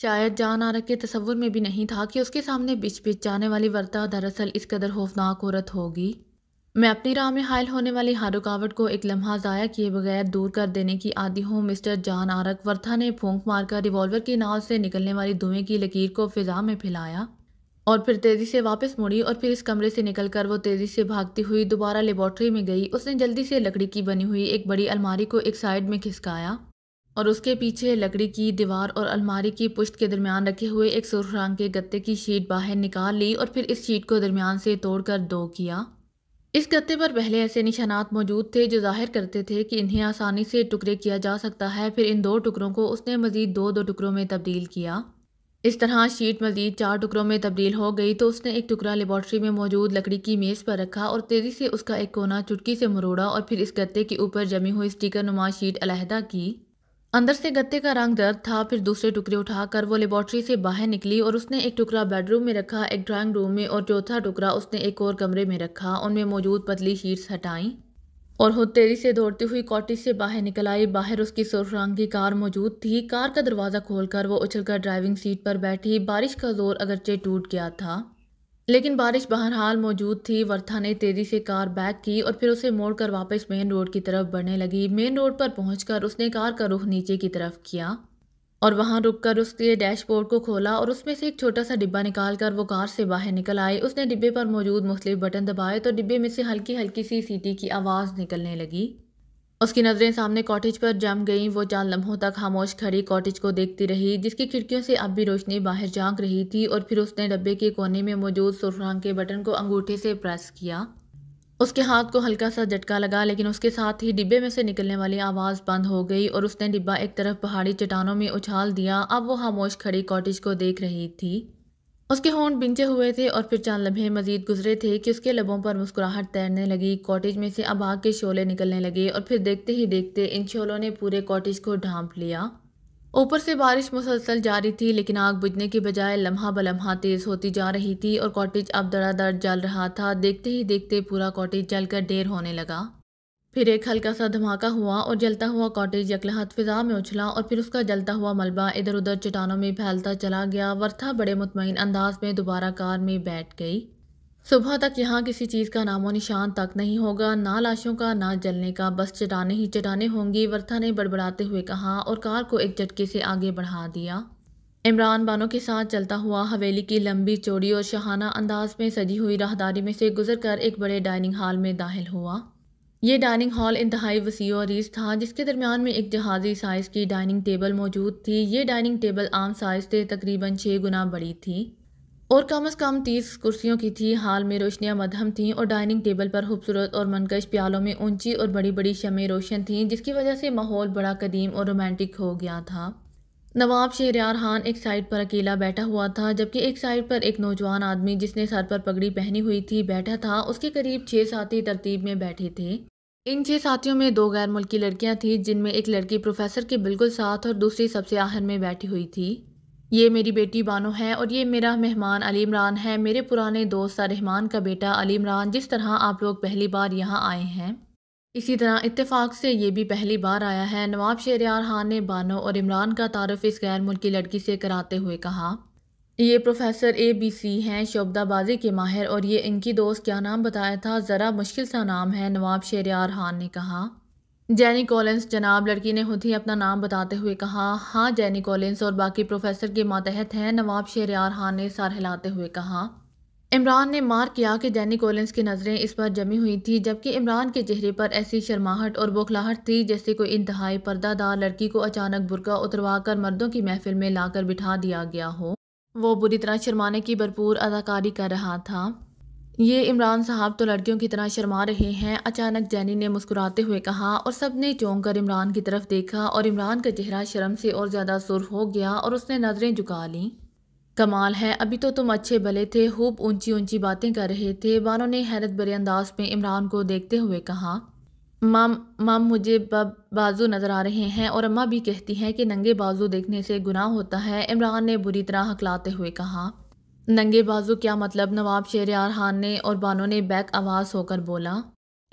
शायद जान आरक के तस्वुर में भी नहीं था कि उसके सामने बिच बिच जाने वाली वर्ता दरअसल इस कदर खौफनाक औरत होगी मैं अपनी राह में हायल होने वाली हर रुकावट को एक लम्हा ज़ाया किए बगैर दूर कर देने की आदि हूँ मिस्टर जान आरक वर्था ने फूंक मारकर रिवॉल्वर की नाव से निकलने वाली धुएं की लकीर को फिजा में फैलाया और फिर तेज़ी से वापस मुड़ी और फिर इस कमरे से निकलकर वो तेज़ी से भागती हुई दोबारा लेबॉर्ट्री में गई उसने जल्दी से लकड़ी की बनी हुई एक बड़ी अलमारी को एक साइड में खिसकाया और उसके पीछे लकड़ी की दीवार और अलमारी की पुश्त के दरमियान रखे हुए एक सुरख रंग के गत्ते की शीट बाहर निकाल ली और फिर इस शीट को दरमियान से तोड़कर दो किया इस गत्ते पर पहले ऐसे निशानात मौजूद थे जो जाहिर करते थे कि इन्हें आसानी से टुकड़े किया जा सकता है फिर इन दो टुकड़ों को उसने मज़ीद दो दो टुकड़ों में तब्दील किया इस तरह शीट मजीद चार टुकड़ों में तब्दील हो गई तो उसने एक टुकड़ा लेबॉर्ट्री में मौजूद लकड़ी की मेज़ पर रखा और तेज़ी से उसका एक कोना चुटकी से मरोड़ा और फिर इस गत्ते के ऊपर जमी हुई स्टिकर नुमा शीट अलहदा की अंदर से गत्ते का रंग दर्द था फिर दूसरे टुकड़े उठाकर वो लेबॉर्ट्री से बाहर निकली और उसने एक टुकड़ा बेडरूम में रखा एक ड्राइंग रूम में और चौथा टुकड़ा उसने एक और कमरे में रखा उनमें मौजूद पतली शीट्स हटाई और हो तेजी से दौड़ती हुई कॉटेज से बाहर निकल आई बाहर उसकी सुर्ख रंग की कार मौजूद थी कार का दरवाज़ा खोलकर वो उछलकर ड्राइविंग सीट पर बैठी बारिश का जोर अगरचे टूट गया था लेकिन बारिश बहरहाल मौजूद थी वर्था ने तेज़ी से कार बैक की और फिर उसे मोड़कर वापस मेन रोड की तरफ बढ़ने लगी मेन रोड पर पहुंचकर उसने कार का रुख नीचे की तरफ किया और वहां रुककर उसके डैशबोर्ड को खोला और उसमें से एक छोटा सा डिब्बा निकाल कर वो कार से बाहर निकल आई उसने डिब्बे पर मौजूद मुख्तलिफ बटन दबाए तो डिब्बे में से हल्की हल्की सी सीटी की आवाज़ निकलने लगी उसकी नज़रें सामने कॉटेज पर जम गईं वो चांद लम्हों तक खामोश खड़ी कॉटेज को देखती रही जिसकी खिड़कियों से अब भी रोशनी बाहर झांक रही थी और फिर उसने डब्बे के कोने में मौजूद सुरखरांग के बटन को अंगूठे से प्रेस किया उसके हाथ को हल्का सा झटका लगा लेकिन उसके साथ ही डिब्बे में से निकलने वाली आवाज़ बंद हो गई और उसने डिब्बा एक तरफ पहाड़ी चट्टानों में उछाल दिया अब वो खामोश खड़ी कॉटेज को देख रही थी उसके होंठ बिंचे हुए थे और फिर चांद लम्हे मजीद गुजरे थे कि उसके लबों पर मुस्कुराहट तैरने लगी कॉटेज में से अब आग के शोले निकलने लगे और फिर देखते ही देखते इन शोलों ने पूरे कॉटेज को ढांप लिया ऊपर से बारिश मुसलसल जारी थी लेकिन आग बुझने के बजाय लम्हा बलम्हा तेज़ होती जा रही थी और कॉटेज अब दड़ जल रहा था देखते ही देखते पूरा कॉटेज जलकर ढेर होने लगा फिर एक हल्का सा धमाका हुआ और जलता हुआ कॉटेज यकलहत फिजा में उछला और फिर उसका जलता हुआ मलबा इधर उधर चट्टानों में फैलता चला गया वर्था बड़े मुतमिन अंदाज में दोबारा कार में बैठ गई सुबह तक यहाँ किसी चीज़ का नामो निशान तक नहीं होगा ना लाशों का ना जलने का बस चटाने ही चटाने होंगी वर्था ने बड़बड़ाते हुए कहा और कार को एक झटके से आगे बढ़ा दिया इमरान बानो के साथ चलता हुआ हवेली की लंबी चौड़ी और शहाना अंदाज में सजी हुई राहदारी में से गुजर कर एक बड़े डाइनिंग हॉल में दाखिल हुआ ये डाइनिंग हॉल इंतहाई वसी और रीस था जिसके दरमियान में एक जहाज़ी साइज़ की डाइनिंग टेबल मौजूद थी ये डाइनिंग टेबल आम साइज़ से तकरीबन छः गुना बड़ी थी और कम अज़ कम तीस कुर्सियों की थी हाल में रोशनियाँ मदहम थीं और डाइनिंग टेबल पर खूबसूरत और मनकश प्यालों में ऊंची और बड़ी बड़ी शमें रोशन थीं जिसकी वजह से माहौल बड़ा कदीम और रोमांटिक हो गया था नवाब यार खान एक साइड पर अकेला बैठा हुआ था जबकि एक साइड पर एक नौजवान आदमी जिसने सर पर पगड़ी पहनी हुई थी बैठा था उसके करीब छः साथी तरतीब में बैठे थे इन छः साथियों में दो गैर मुल्की लड़कियां थीं जिनमें एक लड़की प्रोफेसर के बिल्कुल साथ और दूसरी सबसे आहर में बैठी हुई थी ये मेरी बेटी बानो है और ये मेरा मेहमान अली इमरान है मेरे पुराने दोस्त रहमान का बेटा अली इमरान जिस तरह आप लोग पहली बार यहाँ आए हैं इसी तरह इतफाक से ये भी पहली बार आया है नवाब शेरियार खान ने बानो और इमरान का तारफ़ इस गैर मुल्की लड़की से कराते हुए कहा ये प्रोफेसर ए बी सी हैं शोबदाबाजी के माहिर और ये इनकी दोस्त क्या नाम बताया था ज़रा मुश्किल सा नाम है नवाब शेरियार खान ने कहा जैनी कॉलिंस जनाब लड़की ने खुद ही अपना नाम बताते हुए कहा हाँ जैनी कॉलिंस और बाकी प्रोफेसर के मातहत हैं नवाब शेरियार खान ने सार हिलाते हुए कहा इमरान ने मार किया कि डैनी कोलिंस की नज़रें इस पर जमी हुई थी जबकि इमरान के चेहरे पर ऐसी शर्माहट और बौखलाहट थी जैसे कोई इंतहाई पर्दादार लड़की को अचानक बुरका उतरवा कर मर्दों की महफिल में लाकर बिठा दिया गया हो वो बुरी तरह शर्माने की भरपूर अदाकारी कर रहा था ये इमरान साहब तो लड़कियों की तरह शर्मा रहे हैं अचानक जैनी ने मुस्कुराते हुए कहा और सब ने चौंक कर इमरान की तरफ देखा और इमरान का चेहरा शर्म से और ज़्यादा सुर हो गया और उसने नज़रें झुका लीं कमाल है अभी तो तुम अच्छे भले थे खूब ऊंची ऊंची बातें कर रहे थे बानो ने हैरत भरे अंदाज में इमरान को देखते हुए कहा माम माम मुझे बब बाजू नज़र आ रहे हैं और अम्मा भी कहती हैं कि नंगे बाजू देखने से गुनाह होता है इमरान ने बुरी तरह हकलाते हुए कहा नंगे बाजू क्या मतलब नवाब शेर खान ने और बानो ने बैक आवाज़ होकर बोला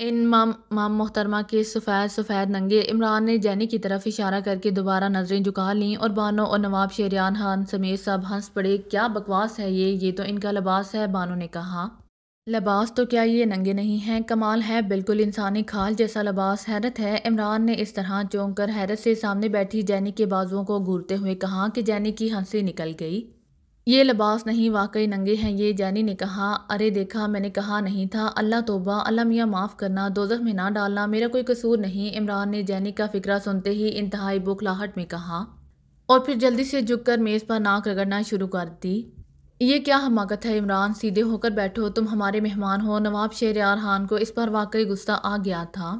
इन माम माम मोहतरमा के सफ़ैद सफ़ैद नंगे इमरान ने जैनी की तरफ इशारा करके दोबारा नज़रें झुका लीं और बानो और नवाब शेरियान हान समेत सब हंस पड़े क्या बकवास है ये ये तो इनका लिबास है बानो ने कहा लिबास तो क्या ये नंगे नहीं हैं कमाल है बिल्कुल इंसानी खाल जैसा लिबास हैरत है इमरान ने इस तरह चौंक कर हैरत से सामने बैठी जैनी के बाजुओं को घूरते हुए कहा कि जैनी की हंसी निकल गई ये लिबास नहीं वाकई नंगे हैं ये जैनी ने कहा अरे देखा मैंने कहा नहीं था अल्लाह तोबा अल्लाह मियाँ माफ़ करना दोजख में ना डालना मेरा कोई कसूर नहीं इमरान ने जैनी का फिक्रा सुनते ही इंतहाई बोखलाहट में कहा और फिर जल्दी से झुककर मेज़ पर नाक रगड़ना शुरू कर दी ये क्या हमाकत है इमरान सीधे होकर बैठो तुम हमारे मेहमान हो नवाब शेर खान को इस पर वाकई गुस्सा आ गया था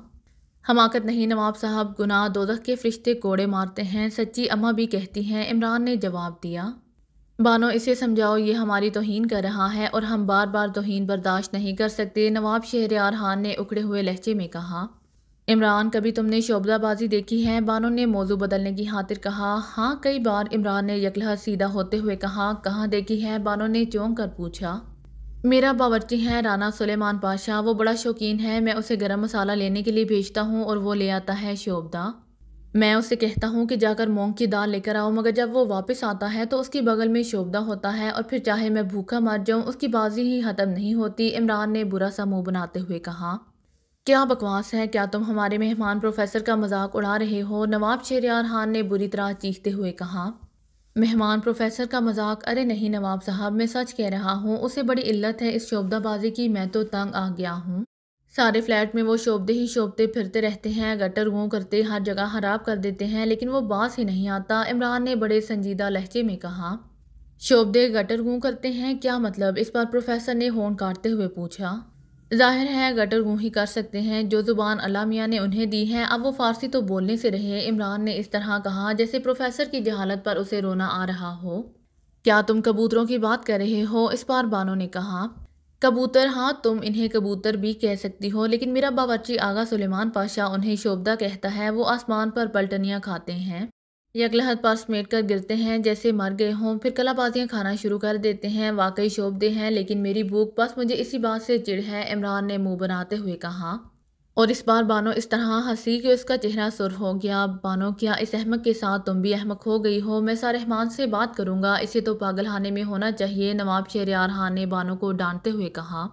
हमाकत नहीं नवाब साहब गुनाह दोदख के फरिश्ते कोड़े मारते हैं सच्ची अम्मा भी कहती हैं इमरान ने जवाब दिया बानो इसे समझाओ ये हमारी तोहन कर रहा है और हम बार बार तोहन बर्दाश्त नहीं कर सकते नवाब आर खान ने उखड़े हुए लहजे में कहा इमरान कभी तुमने शोबदाबाजी देखी है बानो ने मौजू बदलने की खातिर कहा हाँ कई बार इमरान ने यकलह सीधा होते हुए कहा कहाँ देखी है बानो ने चौंक कर पूछा मेरा बावरची है राना सुलेमान पाशाह वो बड़ा शौकीन है मैं उसे गरम मसाला लेने के लिए भेजता हूँ और वो ले आता है शोबदा मैं उसे कहता हूँ कि जाकर मोंग की दाल लेकर आओ मगर जब वो वापस आता है तो उसकी बगल में शोबदा होता है और फिर चाहे मैं भूखा मर जाऊँ उसकी बाजी ही ख़त्म नहीं होती इमरान ने बुरा सा मुंह बनाते हुए कहा क्या बकवास है क्या तुम हमारे मेहमान प्रोफेसर का मजाक उड़ा रहे हो नवाब शेरियार खान ने बुरी तरह चीखते हुए कहा मेहमान प्रोफेसर का मजाक अरे नहीं नवाब साहब मैं सच कह रहा हूँ उसे बड़ी इल्लत है इस शोबदाबाजी की मैं तो तंग आ गया हूँ सारे फ्लैट में वो शोभते ही शोभते फिरते रहते हैं गटर वो करते हर जगह खराब कर देते हैं लेकिन वो बास ही नहीं आता इमरान ने बड़े संजीदा लहजे में कहा शोभदे गटर गूँ करते हैं क्या मतलब इस बार प्रोफेसर ने होन काटते हुए पूछा जाहिर है गटर गूँ ही कर सकते हैं जो ज़ुबान अला मियाँ ने उन्हें दी है अब वो फ़ारसी तो बोलने से रहे इमरान ने इस तरह कहा जैसे प्रोफेसर की जहालत पर उसे रोना आ रहा हो क्या तुम कबूतरों की बात कर रहे हो इस बार बानो ने कहा कबूतर हाँ तुम इन्हें कबूतर भी कह सकती हो लेकिन मेरा बावर्ची आगा सुलेमान पाशा उन्हें शोभदा कहता है वो आसमान पर पलटनियाँ खाते हैं यकलहत पर समेट कर गिरते हैं जैसे मर गए हों फिर कलाबाजियाँ खाना शुरू कर देते हैं वाकई शोभदे हैं लेकिन मेरी भूख बस मुझे इसी बात से चिड़ है इमरान ने मुंह बनाते हुए कहा और इस बार बानो इस तरह हंसी कि उसका चेहरा सुर हो गया बानो क्या इस अहमक के साथ तुम भी अहमक हो गई हो मैं रहमान से बात करूंगा इसे तो पागलखाने में होना चाहिए नवाब यार खान ने बानो को डांटते हुए कहा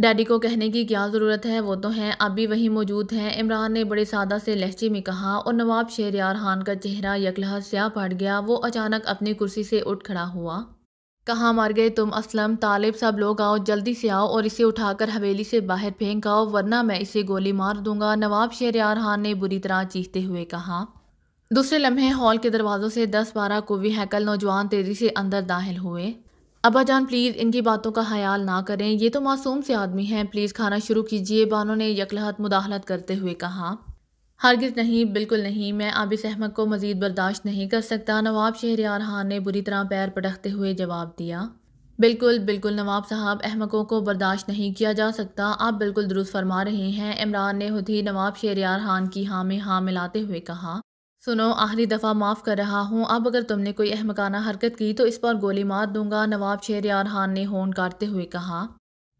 डैडी को कहने की क्या ज़रूरत है वो तो हैं अब भी वहीं मौजूद हैं इमरान ने बड़े सादा से लहजे में कहा और नवाब यार खान का चेहरा यकलह स्या पड़ गया वो अचानक अपनी कुर्सी से उठ खड़ा हुआ कहाँ मर गए तुम असलम तालिब सब लोग आओ जल्दी से आओ और इसे उठाकर हवेली से बाहर फेंक आओ वरना मैं इसे गोली मार दूंगा नवाब यार खान ने बुरी तरह चीखते हुए कहा दूसरे लम्हे हॉल के दरवाज़ों से दस बारह कोवी हैकल नौजवान तेज़ी से अंदर दाखिल हुए अबा जान प्लीज़ इनकी बातों का ख्याल ना करें ये तो मासूम से आदमी हैं प्लीज़ खाना शुरू कीजिए बानो ने यकलहत मुदाहलत करते हुए कहा हरगिज़ नहीं बिल्कुल नहीं मैं आबिस अहमद को मज़ीद बर्दाश्त नहीं कर सकता नवाब शहरियार खान ने बुरी तरह पैर पटकते हुए जवाब दिया बिल्कुल बिल्कुल नवाब साहब अहमकों को बर्दाश्त नहीं किया जा सकता आप बिल्कुल दुरुस्त फरमा रहे हैं इमरान ने खुद ही नवाब शहरियार खान की हाँ में हाँ मिलाते हुए कहा सुनो आखिरी दफ़ा माफ़ कर रहा हूँ अब अगर तुमने कोई अहमकाना हरकत की तो इस पर गोली मार दूंगा नवाब शहरियार खान ने होन काटते हुए कहा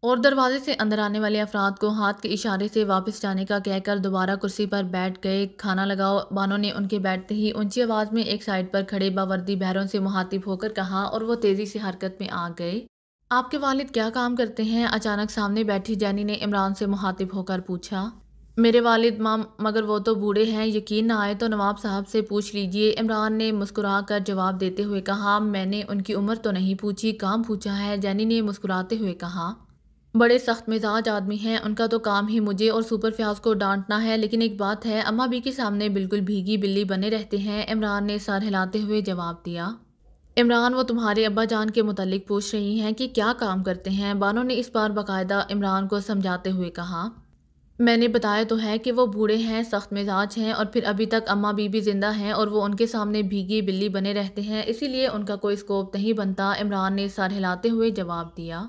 और दरवाजे से अंदर आने वाले अफराद को हाथ के इशारे से वापस जाने का कहकर दोबारा कुर्सी पर बैठ गए खाना लगाओ बानो ने उनके बैठते ही ऊंची आवाज़ में एक साइड पर खड़े बावर्दी बहरों से मुहातिब होकर कहा और वो तेज़ी से हरकत में आ गए आपके वालिद क्या काम करते हैं अचानक सामने बैठी जैनी ने इमरान से मुहातिब होकर पूछा मेरे वालिद माम मगर वो तो बूढ़े हैं यकीन ना आए तो नवाब साहब से पूछ लीजिए इमरान ने मुस्कुरा कर जवाब देते हुए कहा मैंने उनकी उम्र तो नहीं पूछी काम पूछा है जैनी ने मुस्कुराते हुए कहा बड़े सख्त मिजाज आदमी हैं उनका तो काम ही मुझे और सुपर फ्याज को डांटना है लेकिन एक बात है अम्मा बी के सामने बिल्कुल भीगी बिल्ली बने रहते हैं इमरान ने सर हिलाते हुए जवाब दिया इमरान वो तुम्हारे अब्बा जान के मतलब पूछ रही हैं कि क्या काम करते हैं बानो ने इस बार बाकायदा इमरान को समझाते हुए कहा मैंने बताया तो है कि वो बूढ़े हैं सख्त मिजाज हैं और फिर अभी तक अम्मा बीबी ज़िंदा हैं और वो उनके सामने भीगी बिल्ली बने रहते हैं इसीलिए उनका कोई स्कोप नहीं बनता इमरान ने सर हिलाते हुए जवाब दिया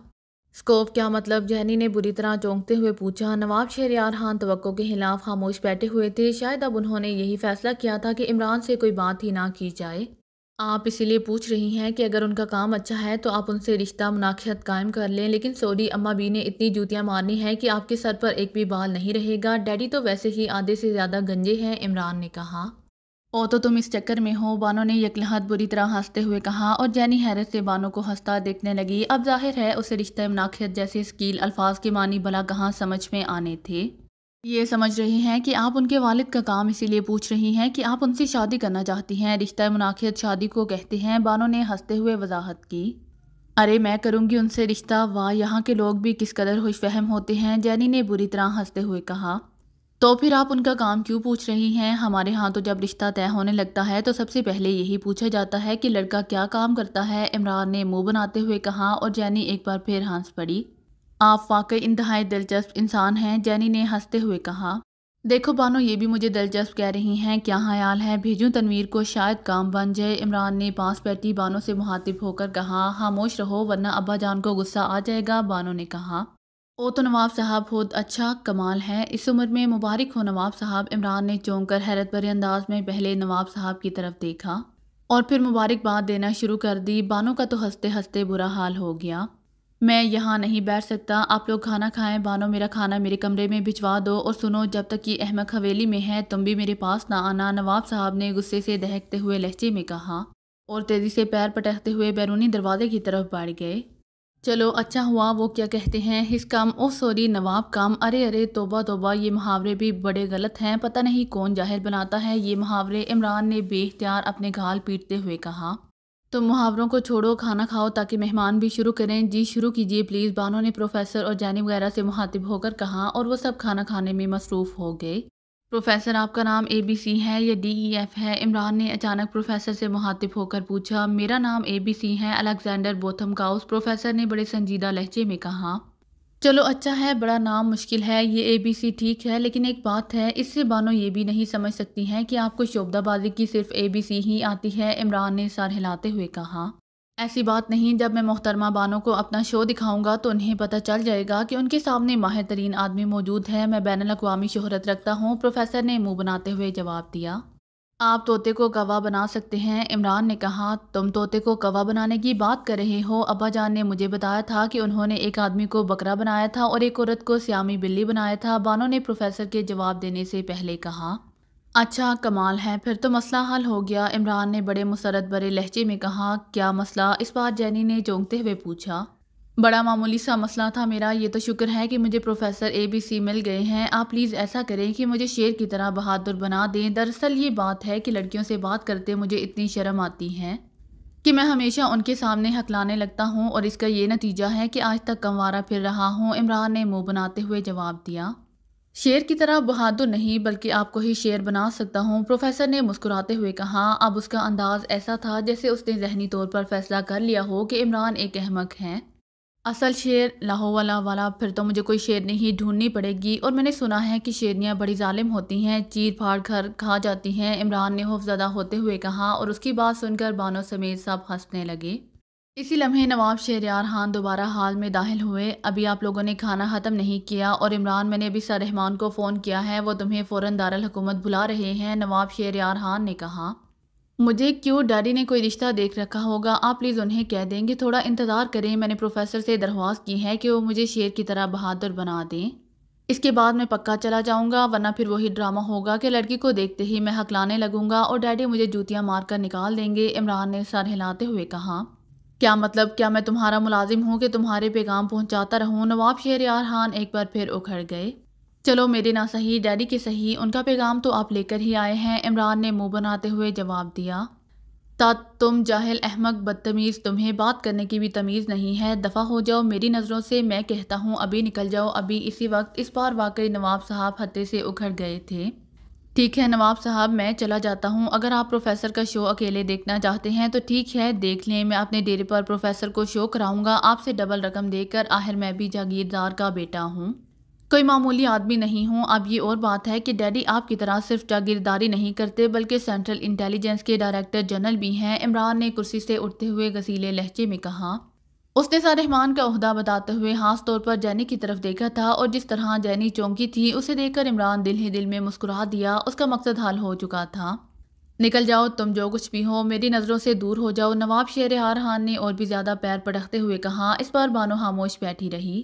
स्कोप क्या मतलब जहनी ने बुरी तरह चौंकते हुए पूछा नवाब शहरियार खान तो के खिलाफ खामोश बैठे हुए थे शायद अब उन्होंने यही फैसला किया था कि इमरान से कोई बात ही ना की जाए आप इसीलिए पूछ रही हैं कि अगर उनका काम अच्छा है तो आप उनसे रिश्ता मुनाक्षत कायम कर लें लेकिन सोरी अम्मा बी ने इतनी जूतियाँ मारनी हैं कि आपके सर पर एक भी बाल नहीं रहेगा डैडी तो वैसे ही आधे से ज़्यादा गंजे हैं इमरान ने कहा ओ तो तुम इस चक्कर में हो बानो ने यकलहत बुरी तरह हंसते हुए कहा और जैनी हैरत से बानो को हंसता देखने लगी अब जाहिर है उसे रिश्ते मनाखियत जैसे स्कील अल्फाज के मानी भला कहाँ समझ में आने थे ये समझ रही हैं कि आप उनके वालिद का काम इसीलिए पूछ रही हैं कि आप उनसे शादी करना चाहती हैं रिश्ता मुनाखियत शादी को कहते हैं बानो ने हंसते हुए वजाहत की अरे मैं करूँगी उनसे रिश्ता वाह यहाँ के लोग भी किस कदर खुश होते हैं जैनी ने बुरी तरह हंसते हुए कहा तो फिर आप उनका काम क्यों पूछ रही हैं हमारे यहाँ तो जब रिश्ता तय होने लगता है तो सबसे पहले यही पूछा जाता है कि लड़का क्या काम करता है इमरान ने मुंह बनाते हुए कहा और जैनी एक बार फिर हंस पड़ी आप वाकई इंतहाई दिलचस्प इंसान हैं जैनी ने हंसते हुए कहा देखो बानो ये भी मुझे दिलचस्प कह रही हैं क्या ख्याल है भेजूँ तनवीर को शायद काम बन जाए इमरान ने पास बैठी बानो से मुहातिब होकर कहा खामोश रहो वरना अब्बा जान को गुस्सा आ जाएगा बानो ने कहा ओ तो नवाब साहब बहुत अच्छा कमाल है इस उम्र में मुबारक हो नवाब साहब इमरान ने चौंक कर हैरत भरे अंदाज में पहले नवाब साहब की तरफ देखा और फिर मुबारकबाद देना शुरू कर दी बानो का तो हंसते हंसते बुरा हाल हो गया मैं यहाँ नहीं बैठ सकता आप लोग खाना खाएं बानो मेरा खाना मेरे कमरे में भिजवा दो और सुनो जब तक कि अहमद हवेली में है तुम भी मेरे पास ना आना नवाब साहब ने गुस्से से दहकते हुए लहजे में कहा और तेज़ी से पैर पटकते हुए बैरूनी दरवाजे की तरफ बढ़ गए चलो अच्छा हुआ वो क्या कहते हैं हिस काम ओ सॉरी नवाब काम अरे अरे तोबा तोबा ये मुहावरे भी बड़े गलत हैं पता नहीं कौन ज़ाहिर बनाता है ये मुहावरे इमरान ने बेख्तियार अपने घाल पीटते हुए कहा तो मुहावरों को छोड़ो खाना खाओ ताकि मेहमान भी शुरू करें जी शुरू कीजिए प्लीज़ बानो ने प्रोफेसर और जैनी वगैरह से मुहातिब होकर कहा और वो सब खाना खाने में मसरूफ़ हो गए प्रोफेसर आपका नाम ए बी सी है या डी ई एफ है इमरान ने अचानक प्रोफेसर से मुहातिब होकर पूछा मेरा नाम ए बी सी है अलेक्जेंडर बोथम काउस प्रोफेसर ने बड़े संजीदा लहजे में कहा चलो अच्छा है बड़ा नाम मुश्किल है ये ए बी सी ठीक है लेकिन एक बात है इससे बानो ये भी नहीं समझ सकती हैं कि आपको शोबदाबाजी की सिर्फ ए बी सी ही आती है इमरान ने सर हिलाते हुए कहा ऐसी बात नहीं जब मैं मोहतरमा बानो को अपना शो दिखाऊंगा तो उन्हें पता चल जाएगा कि उनके सामने माहिर तरीन आदमी मौजूद है मैं बैन अवी शहरत रखता हूँ प्रोफेसर ने मुँह बनाते हुए जवाब दिया आप तोते को गवाह बना सकते हैं इमरान ने कहा तुम तोते को गवाह बनाने की बात कर रहे हो अब्बा जान ने मुझे बताया था कि उन्होंने एक आदमी को बकरा बनाया था और एक औरत को स्यामी बिल्ली बनाया था बानो ने प्रोफेसर के जवाब देने से पहले कहा अच्छा कमाल है फिर तो मसला हल हो गया इमरान ने बड़े मुसरत भरे लहजे में कहा क्या मसला इस बार जैनी ने जोंकते हुए पूछा बड़ा मामूली सा मसला था मेरा ये तो शुक्र है कि मुझे प्रोफेसर ए बी सी मिल गए हैं आप प्लीज़ ऐसा करें कि मुझे शेर की तरह बहादुर बना दें दरअसल ये बात है कि लड़कियों से बात करते मुझे इतनी शर्म आती है कि मैं हमेशा उनके सामने हकलाने लगता हूँ और इसका ये नतीजा है कि आज तक कमवारा फिर रहा हूँ इमरान ने मुँह बनाते हुए जवाब दिया शेर की तरह बहादुर नहीं बल्कि आपको ही शेर बना सकता हूँ प्रोफेसर ने मुस्कुराते हुए कहा अब उसका अंदाज ऐसा था जैसे उसने जहनी तौर पर फैसला कर लिया हो कि इमरान एक अहमक हैं असल शेर लाहो वाला वाला फिर तो मुझे कोई शेर नहीं ढूंढनी पड़ेगी और मैंने सुना है कि शेरनियाँ बड़ी जालिम होती हैं चीर फाड़ घर खा जाती हैं इमरान ने हौफजदा होते हुए कहा और उसकी बात सुनकर बानो समेत सब हंसने लगे इसी लम्हे नवाब शहरियार खान दोबारा हाल में दाखिल हुए अभी आप लोगों ने खाना ख़त्म नहीं किया और इमरान मैंने अभी सर रहमान को फ़ोन किया है वो तुम्हें फ़ौर दारुल हुकूमत बुला रहे हैं नवाब शहरियार खान ने कहा मुझे क्यों डैडी ने कोई रिश्ता देख रखा होगा आप प्लीज़ उन्हें कह देंगे थोड़ा इंतज़ार करें मैंने प्रोफेसर से दरख्वास्त की है कि वो मुझे शेर की तरह बहादुर बना दें इसके बाद मैं पक्का चला जाऊंगा वरना फिर वही ड्रामा होगा कि लड़की को देखते ही मैं हकलाने लगूंगा और डैडी मुझे जूतियां मारकर निकाल देंगे इमरान ने सर हिलाते हुए कहा क्या मतलब क्या मैं तुम्हारा मुलाजिम हूँ कि तुम्हारे पैगाम पहुँचाता रहूँ नवाब यार खान एक बार फिर उखड़ गए चलो मेरे ना सही डैडी के सही उनका पैगाम तो आप लेकर ही आए हैं इमरान ने मुंह बनाते हुए जवाब दिया ता तुम जाहिल अहमक बदतमीज़ तुम्हें बात करने की भी तमीज़ नहीं है दफ़ा हो जाओ मेरी नज़रों से मैं कहता हूँ अभी निकल जाओ अभी इसी वक्त इस बार वाकई नवाब साहब हत्ते से उखड़ गए थे ठीक है नवाब साहब मैं चला जाता हूँ अगर आप प्रोफेसर का शो अकेले देखना चाहते हैं तो ठीक है देख लें मैं अपने डेरे पर प्रोफेसर को शो कराऊंगा आपसे डबल रकम देकर आखिर मैं भी जागीरदार का बेटा हूँ कोई मामूली आदमी नहीं हूँ अब ये और बात है कि डैडी आपकी तरह सिर्फ जागीरदारी नहीं करते बल्कि सेंट्रल इंटेलिजेंस के डायरेक्टर जनरल भी हैं इमरान ने कुर्सी से उठते हुए गसीले लहजे में कहा उसने सर रहमान का अहदा बताते हुए खास तौर पर जैनी की तरफ देखा था और जिस तरह जैनी चौंकी थी उसे देखकर इमरान दिल ही दिल में मुस्कुरा दिया उसका मकसद हल हो चुका था निकल जाओ तुम जो कुछ भी हो मेरी नज़रों से दूर हो जाओ नवाब शेर हार खान ने और भी ज़्यादा पैर पटकते हुए कहा इस बार बानो खामोश बैठी रही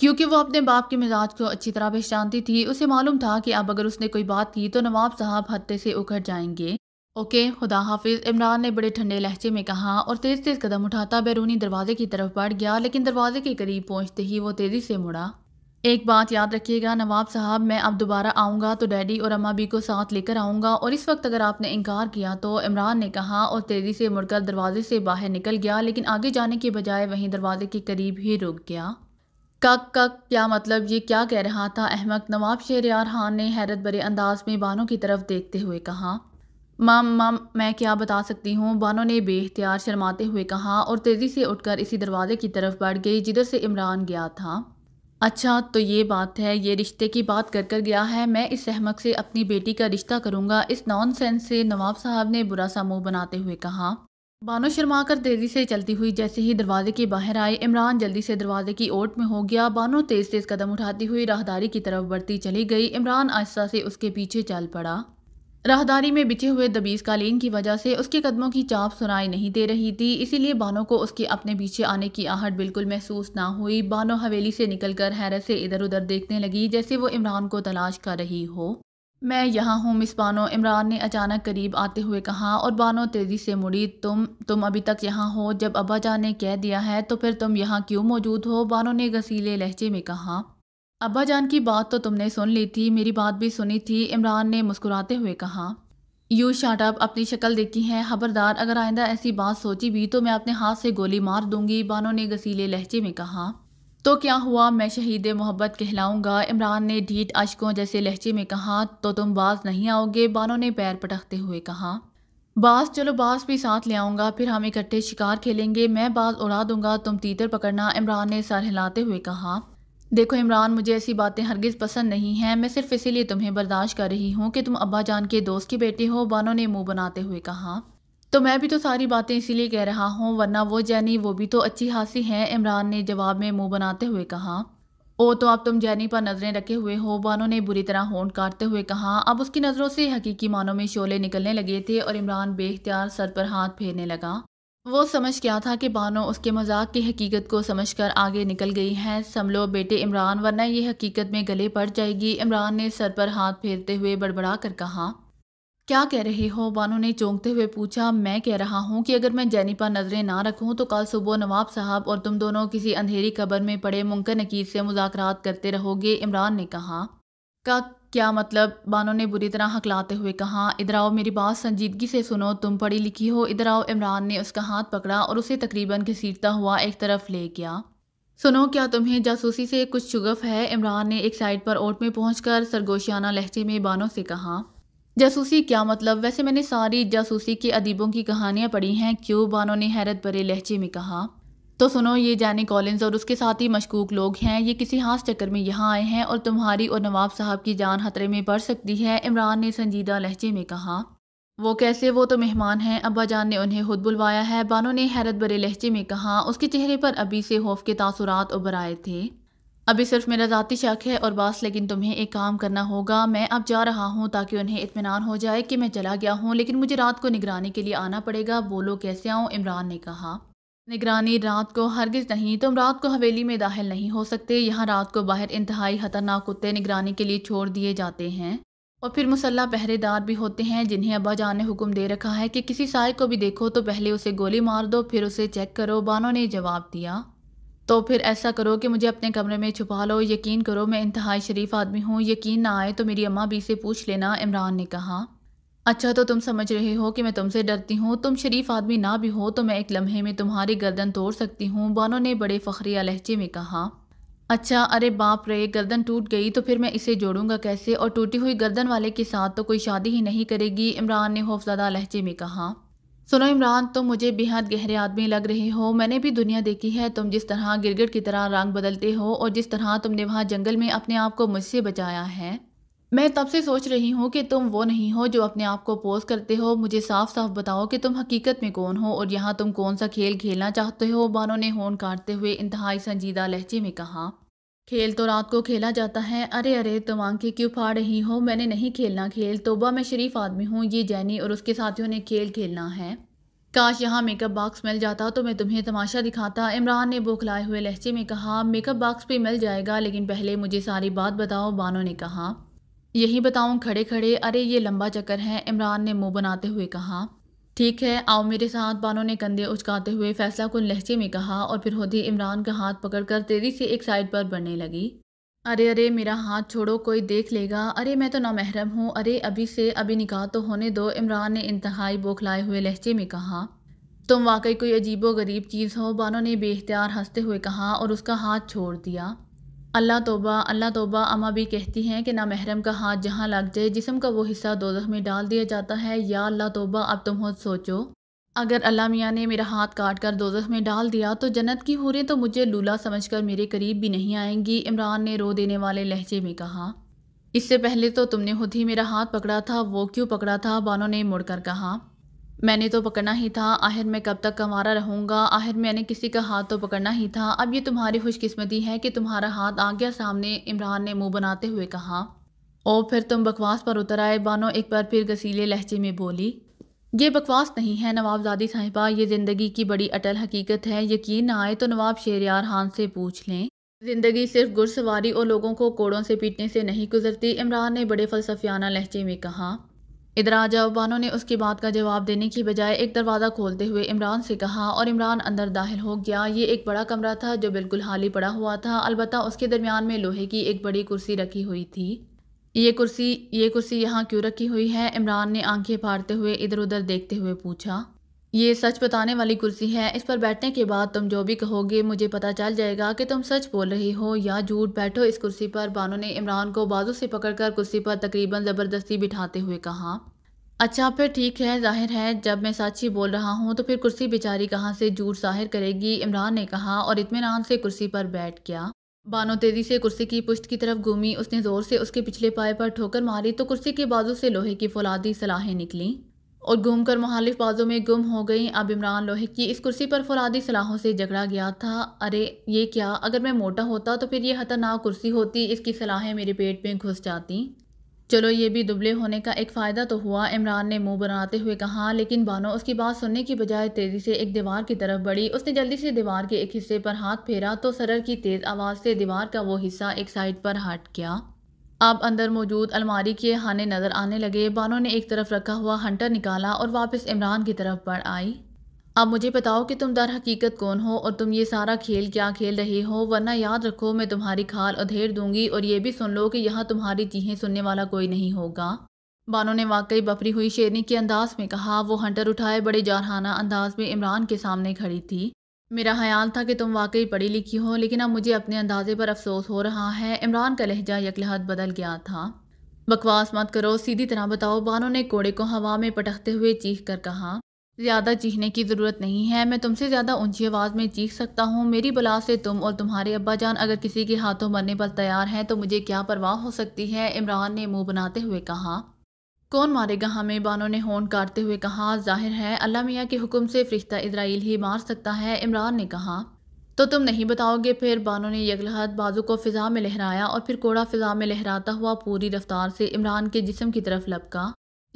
क्योंकि वो अपने बाप के मिजाज को अच्छी तरह पहचानती थी उसे मालूम था कि अब अगर उसने कोई बात की तो नवाब साहब हत्ते से उखड़ जाएंगे ओके खुदा हाफिज इमरान ने बड़े ठंडे लहजे में कहा और तेज़ तेज़ कदम उठाता बैरूनी दरवाजे की तरफ बढ़ गया लेकिन दरवाजे के करीब पहुंचते ही वो तेज़ी से मुड़ा एक बात याद रखिएगा नवाब साहब मैं अब दोबारा आऊँगा तो डैडी और अम्मा बी को साथ लेकर आऊँगा और इस वक्त अगर आपने इनकार किया तो इमरान ने कहा और तेज़ी से मुड़कर दरवाजे से बाहर निकल गया लेकिन आगे जाने के बजाय वहीं दरवाजे के करीब ही रुक गया कक कक क्या मतलब ये क्या कह रहा था अहमद नवाब शेर यार खान ने हैरत भरे अंदाज में बानों की तरफ देखते हुए कहा माम माम मैं क्या बता सकती हूँ बानो ने बेख्तियार शर्माते हुए कहा और तेज़ी से उठकर इसी दरवाजे की तरफ बढ़ गई जिधर से इमरान गया था अच्छा तो ये बात है ये रिश्ते की बात कर कर गया है मैं इस सहमक से अपनी बेटी का रिश्ता करूँगा इस नॉनसेंस से नवाब साहब ने बुरा सा मुँह बनाते हुए कहा बानो शर्मा कर तेज़ी से चलती हुई जैसे ही दरवाजे के बाहर आए इमरान जल्दी से दरवाजे की ओट में हो गया बानो तेज़ तेज़ कदम उठाती हुई राहदारी की तरफ बढ़ती चली गई इमरान आहिस्ता से उसके पीछे चल पड़ा राहदारी में बिछे हुए दबीज कालीन की वजह से उसके कदमों की चाप सुनाई नहीं दे रही थी इसीलिए बानो को उसके अपने पीछे आने की आहट बिल्कुल महसूस ना हुई बानो हवेली से निकलकर हैरत से इधर उधर देखने लगी जैसे वो इमरान को तलाश कर रही हो मैं यहाँ हूँ मिस बानो इमरान ने अचानक करीब आते हुए कहा और बानो तेज़ी से मुड़ी तुम तुम अभी तक यहाँ हो जब अब्बाजान ने कह दिया है तो फिर तुम यहाँ क्यों मौजूद हो बानो ने गसीले लहजे में कहा अब्बा जान की बात तो तुमने सुन ली थी मेरी बात भी सुनी थी इमरान ने मुस्कुराते हुए कहा यू शाटअप अपनी शक्ल देखी है खबरदार अगर आइंदा ऐसी बात सोची भी तो मैं अपने हाथ से गोली मार दूंगी बानो ने गसीले लहजे में कहा तो क्या हुआ मैं शहीद मोहब्बत कहलाऊंगा इमरान ने ढीठ अशकों जैसे लहजे में कहा तो तुम बाज नहीं आओगे बानो ने पैर पटकते हुए कहा बास चलो बास भी साथ ले आऊँगा फिर हम इकट्ठे शिकार खेलेंगे मैं बाज उड़ा दूंगा तुम तीतर पकड़ना इमरान ने सर हिलाते हुए कहा देखो इमरान मुझे ऐसी बातें हरगिज़ पसंद नहीं हैं मैं सिर्फ इसीलिए तुम्हें बर्दाश्त कर रही हूँ कि तुम अब्बा जान के दोस्त की बेटी हो बानो ने मुंह बनाते हुए कहा तो मैं भी तो सारी बातें इसीलिए कह रहा हूँ वरना वो जैनी वो भी तो अच्छी हासी हैं इमरान ने जवाब में मुंह बनाते हुए कहा ओ तो अब तुम जैनी पर नज़रें रखे हुए हो बानो ने बुरी तरह होंड काटते हुए कहा अब उसकी नज़रों से हकीकी मानों में शोले निकलने लगे थे और इमरान बेख्तियार सर पर हाथ फेरने लगा वो समझ गया था कि बानो उसके मजाक की हकीकत को समझ कर आगे निकल गई हैं समलो बेटे इमरान वरना ये हकीकत में गले पड़ जाएगी इमरान ने सर पर हाथ फेरते हुए बड़बड़ा कर कहा क्या कह रहे हो बानो ने चौंकते हुए पूछा मैं कह रहा हूँ कि अगर मैं जैनी पर नज़रें ना रखूँ तो कल सुबह नवाब साहब और तुम दोनों किसी अंधेरी कबर में पड़े मुमकिन नकीर से मुजाकर करते रहोगे इमरान ने कहा का क्या मतलब बानो ने बुरी तरह हकलाते हुए कहा इधर आओ मेरी बात संजीदगी से सुनो तुम पढ़ी लिखी हो इधर आओ इमरान ने उसका हाथ पकड़ा और उसे तकरीबन घसीटता हुआ एक तरफ ले गया सुनो क्या तुम्हें जासूसी से कुछ शुगफ है इमरान ने एक साइड पर ओट में पहुंचकर सरगोशियाना लहजे में बानो से कहा जासूसी क्या मतलब वैसे मैंने सारी जासूसी के अदीबों की कहानियाँ पढ़ी हैं क्यों बानो ने हैरत भरे लहजे में कहा तो सुनो ये जाने कॉलिंस और उसके साथ ही मशकूक लोग हैं ये किसी खास चक्कर में यहाँ आए हैं और तुम्हारी और नवाब साहब की जान खतरे में पड़ सकती है इमरान ने संजीदा लहजे में कहा वो कैसे वो तो मेहमान हैं अब्बा जान ने उन्हें खुद बुलवाया है बानो ने हैरत भरे लहजे में कहा उसके चेहरे पर अभी से खौफ के तासुरात उभर आए थे अभी सिर्फ मेरा ज़ाती शक है और बास लेकिन तुम्हें एक काम करना होगा मैं अब जा रहा हूँ ताकि उन्हें इतमान हो जाए कि मैं चला गया हूँ लेकिन मुझे रात को निगरानी के लिए आना पड़ेगा बोलो कैसे आऊँ इमरान ने कहा निगरानी रात को हरगिज नहीं तुम रात को हवेली में दाखिल नहीं हो सकते यहाँ रात को बाहर इंतहाई खतरनाक कुत्ते निगरानी के लिए छोड़ दिए जाते हैं और फिर मुसल्ला पहरेदार भी होते हैं जिन्हें अब्बा जान ने हुक्म दे रखा है कि किसी साय को भी देखो तो पहले उसे गोली मार दो फिर उसे चेक करो बानो ने जवाब दिया तो फिर ऐसा करो कि मुझे अपने कमरे में छुपा लो यकीन करो मैं इंतहाई शरीफ आदमी हूँ यकीन ना आए तो मेरी अम्मा भी से पूछ लेना इमरान ने कहा अच्छा तो तुम समझ रहे हो कि मैं तुमसे डरती हूँ तुम शरीफ आदमी ना भी हो तो मैं एक लम्हे में तुम्हारी गर्दन तोड़ सकती हूँ बानो ने बड़े फखरिया लहजे में कहा अच्छा अरे बाप रे गर्दन टूट गई तो फिर मैं इसे जोड़ूंगा कैसे और टूटी हुई गर्दन वाले के साथ तो कोई शादी ही नहीं करेगी इमरान ने खौफजदा लहजे में कहा सुनो इमरान तुम तो मुझे बेहद गहरे आदमी लग रहे हो मैंने भी दुनिया देखी है तुम जिस तरह गिरगिट की तरह रंग बदलते हो और जिस तरह तुमने वहाँ जंगल में अपने आप को मुझसे बचाया है मैं तब से सोच रही हूँ कि तुम वो नहीं हो जो अपने आप को पोज करते हो मुझे साफ साफ बताओ कि तुम हकीकत में कौन हो और यहाँ तुम कौन सा खेल खेलना चाहते हो बानों ने होन काटते हुए इंतहाई संजीदा लहजे में कहा खेल तो रात को खेला जाता है अरे अरे तुम आंखें क्यों फाड़ रही हो मैंने नहीं खेलना खेल तोबा मैं शरीफ आदमी हूँ ये जैनी और उसके साथियों ने खेल खेलना है काश यहाँ मेकअप बॉक्स मिल जाता तो मैं तुम्हें तमाशा दिखाता इमरान ने बौखलाए हुए लहजे में कहा मेकअप बॉक्स भी मिल जाएगा लेकिन पहले मुझे सारी बात बताओ बानो ने कहा यही बताऊं खड़े खड़े अरे ये लंबा चक्कर है इमरान ने मुंह बनाते हुए कहा ठीक है आओ मेरे साथ बानों ने कंधे उचकाते हुए फैसला कुल लहजे में कहा और फिर होदी इमरान का हाथ पकड़कर तेज़ी से एक साइड पर बढ़ने लगी अरे अरे मेरा हाथ छोड़ो कोई देख लेगा अरे मैं तो ना महरम हूँ अरे अभी से अभी निकाह तो होने दो इमरान ने इंतहाई बौखलाए हुए लहजे में कहा तुम वाकई कोई अजीबो गरीब चीज़ हो बानो ने बेख्तियार हंसते हुए कहा और उसका हाथ छोड़ दिया अल्लाह तोबा अल्लाह तोबा अम्मा भी कहती हैं कि ना महरम का हाथ जहाँ लग जाए जिसम का वो हिस्सा दोजख में डाल दिया जाता है या अल्लाह तोबा अब तुम खुद सोचो अगर अल्लाह मियाँ ने मेरा हाथ काट कर दोजख में डाल दिया तो जन्नत की हूरें तो मुझे लूला समझकर मेरे करीब भी नहीं आएंगी इमरान ने रो देने वाले लहजे में कहा इससे पहले तो तुमने खुद ही मेरा हाथ पकड़ा था वो क्यों पकड़ा था बानो ने मुड़कर कहा मैंने तो पकड़ना ही था आखिर मैं कब तक कंवारा रहूँगा आखिर मैंने किसी का हाथ तो पकड़ना ही था अब ये तुम्हारी खुशकिस्मती है कि तुम्हारा हाथ आ गया सामने इमरान ने मुंह बनाते हुए कहा और फिर तुम बकवास पर उतर आए बानो एक बार फिर गसीले लहजे में बोली ये बकवास नहीं है नवाबजादी साहिबा ये ज़िंदगी की बड़ी अटल हकीकत है यकीन ना आए तो नवाब यार खान से पूछ लें ज़िंदगी सिर्फ घुड़सवारी और लोगों को कोड़ों से पीटने से नहीं गुजरती इमरान ने बड़े फलसफियाना लहजे में कहा इधर आजाबानों ने उसकी बात का जवाब देने की बजाय एक दरवाज़ा खोलते हुए इमरान से कहा और इमरान अंदर दाखिल हो गया ये एक बड़ा कमरा था जो बिल्कुल हाली पड़ा हुआ था अलबत्त उसके दरमियान में लोहे की एक बड़ी कुर्सी रखी हुई थी ये कुर्सी ये कुर्सी यहाँ क्यों रखी हुई है इमरान ने आंखें फाड़ते हुए इधर उधर देखते हुए पूछा ये सच बताने वाली कुर्सी है इस पर बैठने के बाद तुम जो भी कहोगे मुझे पता चल जाएगा कि तुम सच बोल रही हो या झूठ बैठो इस कुर्सी पर बानो ने इमरान को बाजू से पकड़कर कुर्सी पर तकरीबन ज़बरदस्ती बिठाते हुए कहा अच्छा फिर ठीक है जाहिर है जब मैं सच ही बोल रहा हूँ तो फिर कुर्सी बेचारी कहाँ से झूठ जाहिर करेगी इमरान ने कहा और इतमान से कुर्सी पर बैठ गया बानो तेजी से कुर्सी की पुश्त की तरफ घूमी उसने ज़ोर से उसके पिछले पाए पर ठोकर मारी तो कुर्सी के बाजू से लोहे की फौलादी सलाहें निकली और घूम कर मुखालिफ बाजों में गुम हो गई अब इमरान लोहे की इस कुर्सी पर फौलादी सलाहों से झगड़ा गया था अरे ये क्या अगर मैं मोटा होता तो फिर ये खतरनाक कुर्सी होती इसकी सलाहें मेरे पेट में घुस जाती चलो ये भी दुबले होने का एक फ़ायदा तो हुआ इमरान ने मुंह बनाते हुए कहा लेकिन बानो उसकी बात सुनने की बजाय तेज़ी से एक दीवार की तरफ बढ़ी उसने जल्दी से दीवार के एक हिस्से पर हाथ फेरा तो सरर की तेज़ आवाज़ से दीवार का वो हिस्सा एक साइड पर हट गया अब अंदर मौजूद अलमारी के हाने नज़र आने लगे बानो ने एक तरफ रखा हुआ हंटर निकाला और वापस इमरान की तरफ बढ़ आई अब मुझे बताओ कि तुम दर हकीकत कौन हो और तुम ये सारा खेल क्या खेल रहे हो वरना याद रखो मैं तुम्हारी खाल अधेर दूंगी और ये भी सुन लो कि यहाँ तुम्हारी चीहें सुनने वाला कोई नहीं होगा बानो ने वाकई बफरी हुई शेरनी के अंदाज में कहा वो हंटर उठाए बड़े जारहाना अंदाज में इमरान के सामने खड़ी थी मेरा ख्याल था कि तुम वाकई पढ़ी लिखी हो लेकिन अब मुझे अपने अंदाजे पर अफसोस हो रहा है इमरान का लहजा यकलहत बदल गया था बकवास मत करो सीधी तरह बताओ बानो ने कोड़े को हवा में पटकते हुए चीख कर कहा ज़्यादा चीखने की ज़रूरत नहीं है मैं तुमसे ज़्यादा ऊंची आवाज़ में चीख सकता हूँ मेरी बला से तुम और तुम्हारे अब्बा जान अगर किसी के हाथों मरने पर तैयार हैं तो मुझे क्या परवाह हो सकती है इमरान ने मुंह बनाते हुए कहा कौन मारेगा हमें बानो ने होन काटते हुए कहा जाहिर है अल्लाह मियाँ के हुक्म से फरिश्ता इसराइल ही मार सकता है इमरान ने कहा तो तुम नहीं बताओगे फिर बानो ने यगलहत बाजू को फिजा में लहराया और फिर कोड़ा फिजा में लहराता हुआ पूरी रफ्तार से इमरान के जिसम की तरफ लपका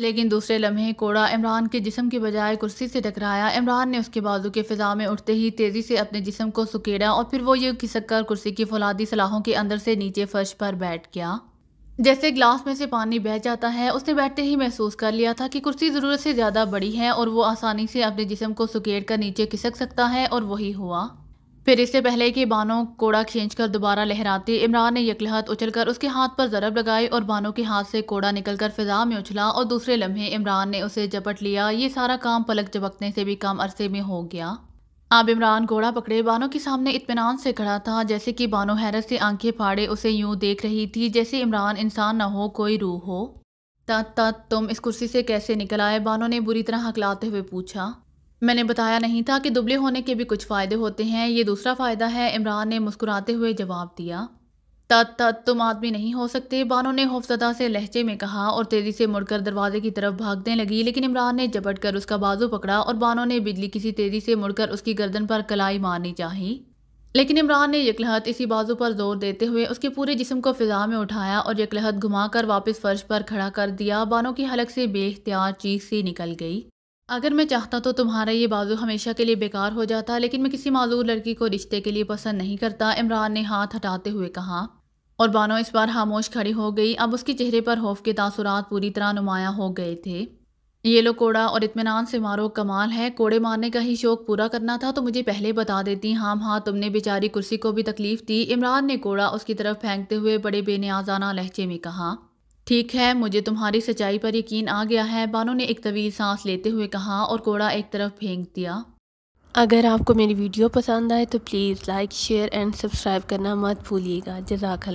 लेकिन दूसरे लम्हे कोड़ा इमरान के जिसम के बजाय कुर्सी से टकराया इमरान ने उसके बाजू के फिजा में उठते ही तेज़ी से अपने जिसम को सुकेड़ा और फिर वो ये खिसक कर कुर्सी की फौलादी सलाहों के अंदर से नीचे फर्श पर बैठ गया जैसे ग्लास में से पानी बह जाता है उसने बैठते ही महसूस कर लिया था कि कुर्सी ज़रूरत से ज़्यादा बड़ी है और वो आसानी से अपने जिसम को सुकेड़ कर नीचे खिसक सकता है और वही हुआ फिर इससे पहले कि बानो कोड़ा खींच कर दोबारा लहराती इमरान ने यकलहत उछलकर उसके हाथ पर ज़रब लगाई और बानो के हाथ से कोड़ा निकलकर फिजा में उछला और दूसरे लम्हे इमरान ने उसे झपट लिया ये सारा काम पलक झपकने से भी कम अरसे में हो गया अब इमरान घोड़ा पकड़े बानो के सामने इतमान से खड़ा था जैसे कि बानो हैरत से आंखें फाड़े उसे यूं देख रही थी जैसे इमरान इंसान ना हो कोई रूह हो तत तत तुम इस कुर्सी से कैसे निकल आए बानो ने बुरी तरह हकलाते हुए पूछा मैंने बताया नहीं था कि दुबले होने के भी कुछ फ़ायदे होते हैं ये दूसरा फ़ायदा है इमरान ने मुस्कुराते हुए जवाब दिया तत तद तुम आदमी नहीं हो सकते बानो ने हौफजदा से लहजे में कहा और तेज़ी से मुड़कर दरवाजे की तरफ भागने लगी लेकिन इमरान ने जपट कर उसका बाजू पकड़ा और बानो ने बिजली किसी तेज़ी से मुड़कर उसकी गर्दन पर कलाई मारनी चाही लेकिन इमरान ने यकलहत इसी बाजू पर जोर देते हुए उसके पूरे जिस्म को फिजा में उठाया और यकलहत घुमाकर वापस फर्श पर खड़ा कर दिया बानो की हलक से बेख्तियार चीख सी निकल गई अगर मैं चाहता तो तुम्हारा ये बाजू हमेशा के लिए बेकार हो जाता लेकिन मैं किसी माजूर लड़की को रिश्ते के लिए पसंद नहीं करता इमरान ने हाथ हटाते हुए कहा और बानो इस बार खामोश खड़ी हो गई अब उसके चेहरे पर होफ के तासुरात पूरी तरह नुमाया हो गए थे ये लो कोड़ा और इतमान से मारो कमाल है कोड़े मारने का ही शौक पूरा करना था तो मुझे पहले बता देती हाँ हाँ तुमने बेचारी कुर्सी को भी तकलीफ दी इमरान ने कोड़ा उसकी तरफ फेंकते हुए बड़े बेनियाजाना लहजे में कहा ठीक है मुझे तुम्हारी सच्चाई पर यकीन आ गया है बानो ने एक तवील सांस लेते हुए कहा और कोड़ा एक तरफ फेंक दिया अगर आपको मेरी वीडियो पसंद आए तो please like share and subscribe करना मत भूलिएगा जजाकल